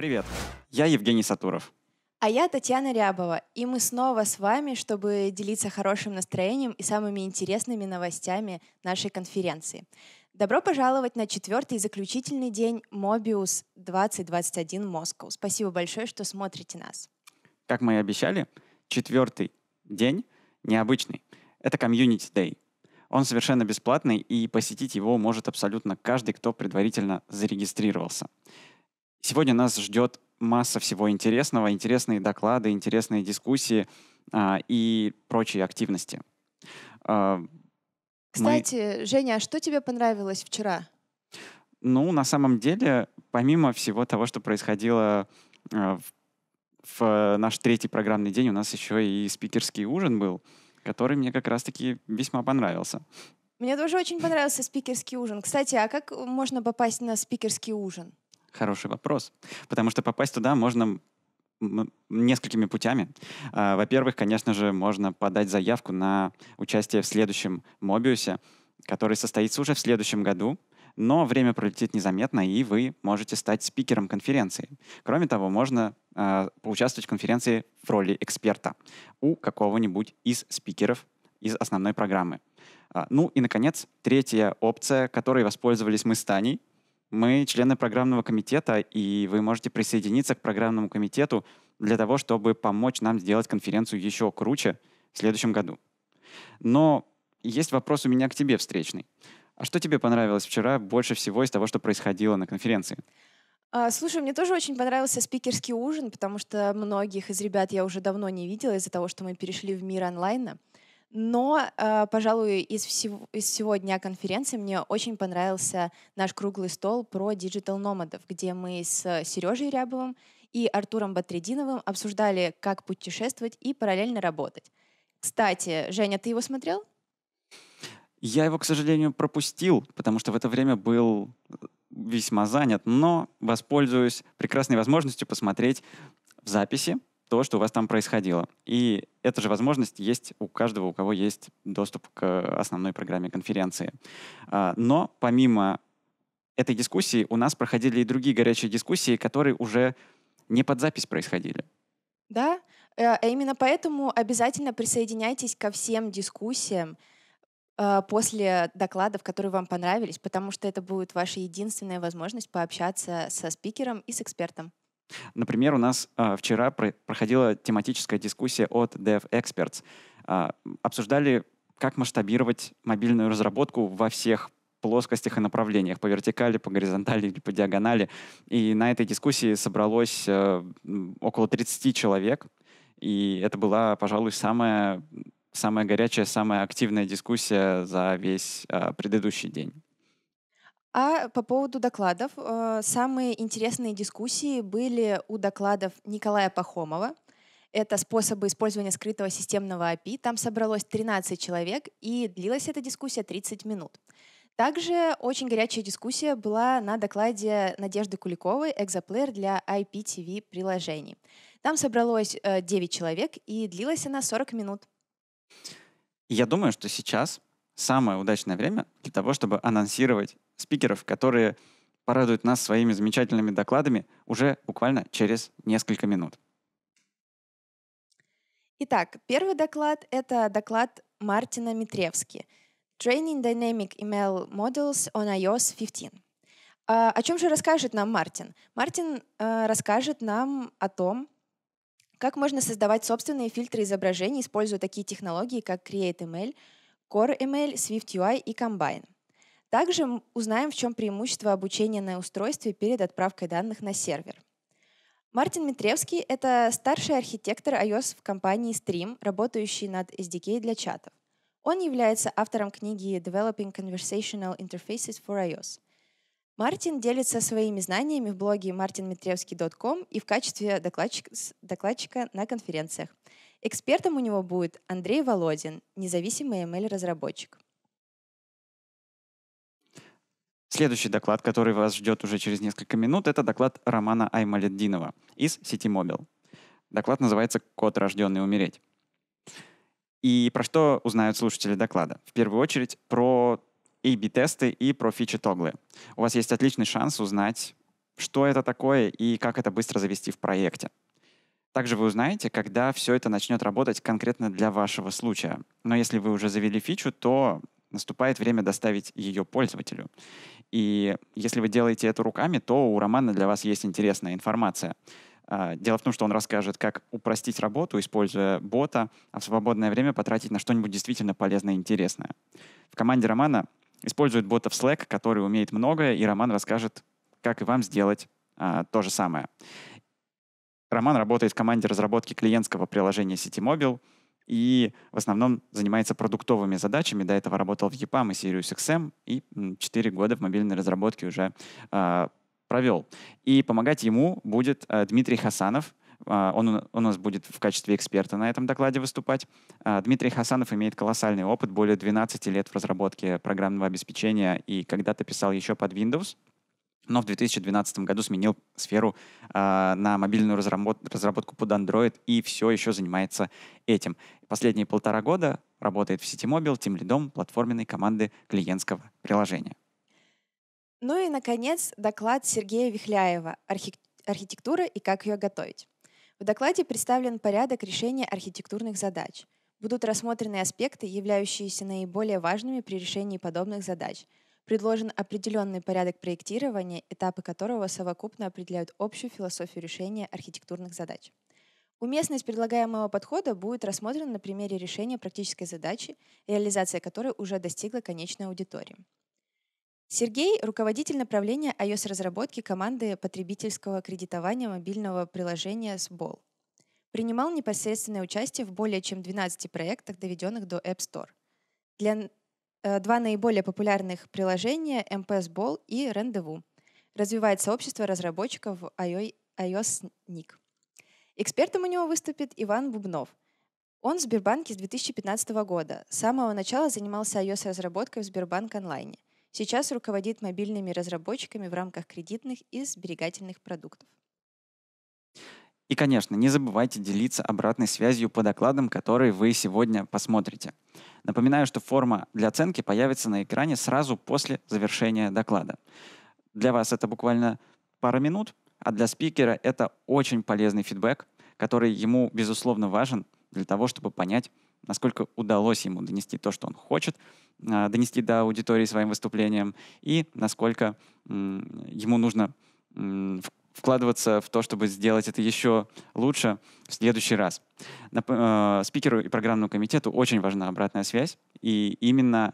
Привет, я Евгений Сатуров. А я Татьяна Рябова, и мы снова с вами, чтобы делиться хорошим настроением и самыми интересными новостями нашей конференции. Добро пожаловать на четвертый и заключительный день Mobius 2021 Москва. Спасибо большое, что смотрите нас. Как мы и обещали, четвертый день необычный. Это Community Day. Он совершенно бесплатный, и посетить его может абсолютно каждый, кто предварительно зарегистрировался. Сегодня нас ждет масса всего интересного, интересные доклады, интересные дискуссии а, и прочие активности. А, Кстати, мы... Женя, а что тебе понравилось вчера? Ну, на самом деле, помимо всего того, что происходило а, в, в э, наш третий программный день, у нас еще и спикерский ужин был, который мне как раз-таки весьма понравился. Мне тоже очень понравился спикерский ужин. Кстати, а как можно попасть на спикерский ужин? Хороший вопрос. Потому что попасть туда можно несколькими путями. А, во-первых, конечно же, можно подать заявку на участие в следующем Мобиусе, который состоится уже в следующем году, но время пролетит незаметно, и вы можете стать спикером конференции. Кроме того, можно э, поучаствовать в конференции в роли эксперта у какого-нибудь из спикеров из основной программы. А, ну и, наконец, третья опция, которой воспользовались мы с Таней, мы члены программного комитета, и вы можете присоединиться к программному комитету для того, чтобы помочь нам сделать конференцию еще круче в следующем году. Но есть вопрос у меня к тебе встречный. А что тебе понравилось вчера больше всего из того, что происходило на конференции? А, слушай, мне тоже очень понравился спикерский ужин, потому что многих из ребят я уже давно не видела из-за того, что мы перешли в мир онлайна. Но, э, пожалуй, из всего, из всего дня конференции мне очень понравился наш круглый стол про диджитал-номадов, где мы с э, Сережей Рябовым и Артуром Батрединовым обсуждали, как путешествовать и параллельно работать. Кстати, Женя, ты его смотрел? Я его, к сожалению, пропустил, потому что в это время был э, весьма занят, но воспользуюсь прекрасной возможностью посмотреть в записи, то, что у вас там происходило. И эта же возможность есть у каждого, у кого есть доступ к основной программе конференции. А, но помимо этой дискуссии у нас проходили и другие горячие дискуссии, которые уже не под запись происходили. Да, э, а именно поэтому обязательно присоединяйтесь ко всем дискуссиям а, после докладов, которые вам понравились, потому что это будет ваша единственная возможность пообщаться со спикером и с экспертом. Например, у нас э, вчера про- проходила тематическая дискуссия от Dev Experts. Э, обсуждали, как масштабировать мобильную разработку во всех плоскостях и направлениях, по вертикали, по горизонтали или по диагонали. И на этой дискуссии собралось э, около 30 человек. И это была, пожалуй, самая, самая горячая, самая активная дискуссия за весь э, предыдущий день. А по поводу докладов, э, самые интересные дискуссии были у докладов Николая Пахомова. Это способы использования скрытого системного API. Там собралось 13 человек, и длилась эта дискуссия 30 минут. Также очень горячая дискуссия была на докладе Надежды Куликовой «Экзоплеер для IPTV приложений». Там собралось 9 э, человек, и длилась она 40 минут. Я думаю, что сейчас самое удачное время для того, чтобы анонсировать спикеров, которые порадуют нас своими замечательными докладами уже буквально через несколько минут. Итак, первый доклад — это доклад Мартина Митревски «Training Dynamic Email Models on iOS 15». А, о чем же расскажет нам Мартин? Мартин а, расскажет нам о том, как можно создавать собственные фильтры изображений, используя такие технологии, как CreateML — Core ML, Swift UI и Combine. Также узнаем, в чем преимущество обучения на устройстве перед отправкой данных на сервер. Мартин Митревский — это старший архитектор iOS в компании Stream, работающий над SDK для чатов. Он является автором книги «Developing Conversational Interfaces for iOS». Мартин делится своими знаниями в блоге martinmitrevsky.com и в качестве докладчика на конференциях. Экспертом у него будет Андрей Володин, независимый ML-разработчик. Следующий доклад, который вас ждет уже через несколько минут, это доклад Романа Аймалетдинова из сети Мобил. Доклад называется «Код, рожденный умереть». И про что узнают слушатели доклада? В первую очередь про A-B-тесты и про фичи-тоглы. У вас есть отличный шанс узнать, что это такое и как это быстро завести в проекте. Также вы узнаете, когда все это начнет работать конкретно для вашего случая. Но если вы уже завели фичу, то наступает время доставить ее пользователю. И если вы делаете это руками, то у Романа для вас есть интересная информация. А, дело в том, что он расскажет, как упростить работу, используя бота, а в свободное время потратить на что-нибудь действительно полезное и интересное. В команде Романа используют бота в Slack, который умеет многое, и Роман расскажет, как и вам сделать а, то же самое. Роман работает в команде разработки клиентского приложения CityMobile и в основном занимается продуктовыми задачами. До этого работал в EPAM и SiriusXM и 4 года в мобильной разработке уже э, а, провел. И помогать ему будет э, Дмитрий Хасанов. А, он, у нас будет в качестве эксперта на этом докладе выступать. А, Дмитрий Хасанов имеет колоссальный опыт, более 12 лет в разработке программного обеспечения и когда-то писал еще под Windows но в 2012 году сменил сферу э, на мобильную разработ разработку под Android и все еще занимается этим. Последние полтора года работает в сети Мобил, тем лидом платформенной команды клиентского приложения. Ну и, наконец, доклад Сергея Вихляева «Архитектура и как ее готовить». В докладе представлен порядок решения архитектурных задач. Будут рассмотрены аспекты, являющиеся наиболее важными при решении подобных задач – Предложен определенный порядок проектирования, этапы которого совокупно определяют общую философию решения архитектурных задач. Уместность предлагаемого подхода будет рассмотрена на примере решения практической задачи, реализация которой уже достигла конечной аудитории. Сергей – руководитель направления iOS-разработки команды потребительского кредитования мобильного приложения «Сбол». Принимал непосредственное участие в более чем 12 проектах, доведенных до App Store. Для Э, два наиболее популярных приложения — MPS Ball и Rendezvous. Развивает сообщество разработчиков iOS Nick. Экспертом у него выступит Иван Бубнов. Он в Сбербанке с 2015 года. С самого начала занимался iOS-разработкой в Сбербанк онлайне. Сейчас руководит мобильными разработчиками в рамках кредитных и сберегательных продуктов. И, конечно, не забывайте делиться обратной связью по докладам, которые вы сегодня посмотрите. Напоминаю, что форма для оценки появится на экране сразу после завершения доклада. Для вас это буквально пара минут, а для спикера это очень полезный фидбэк, который ему, безусловно, важен для того, чтобы понять, насколько удалось ему донести то, что он хочет, а, донести до аудитории своим выступлением, и насколько ему нужно вкладываться в то, чтобы сделать это еще лучше в следующий раз. На, э, спикеру и программному комитету очень важна обратная связь, и именно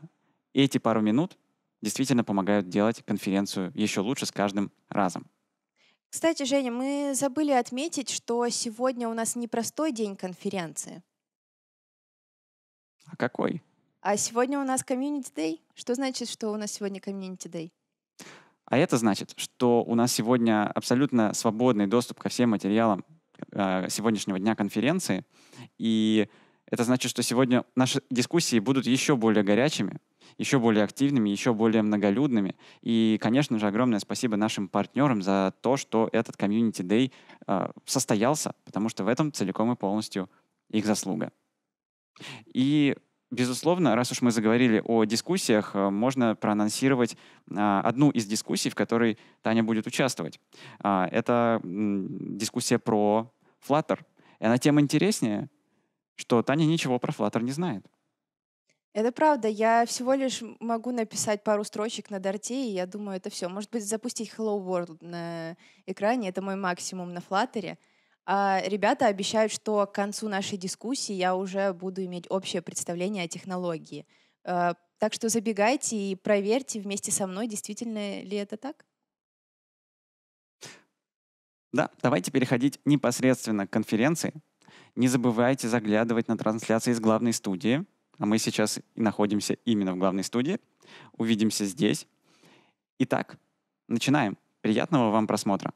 эти пару минут действительно помогают делать конференцию еще лучше с каждым разом. Кстати, Женя, мы забыли отметить, что сегодня у нас не простой день конференции. А какой? А сегодня у нас комьюнити дей. Что значит, что у нас сегодня комьюнити дей? А это значит, что у нас сегодня абсолютно свободный доступ ко всем материалам э, сегодняшнего дня конференции. И это значит, что сегодня наши дискуссии будут еще более горячими, еще более активными, еще более многолюдными. И, конечно же, огромное спасибо нашим партнерам за то, что этот Community Day э, состоялся, потому что в этом целиком и полностью их заслуга. И Безусловно, раз уж мы заговорили о дискуссиях, э, можно проанонсировать а, одну из дискуссий, в которой Таня будет участвовать. А, это дискуссия про Flutter. И она тем интереснее, что Таня ничего про Flutter не знает. Это правда. Я всего лишь могу написать пару строчек на Дарте, и я думаю, это все. Может быть, запустить Hello World на экране — это мой максимум на флаттере. А, ребята обещают, что к концу нашей дискуссии я уже буду иметь общее представление о технологии. А, так что забегайте и проверьте вместе со мной, действительно ли это так. Да, давайте переходить непосредственно к конференции. Не забывайте заглядывать на трансляции из главной студии. А мы сейчас находимся именно в главной студии. Увидимся здесь. Итак, начинаем. Приятного вам просмотра.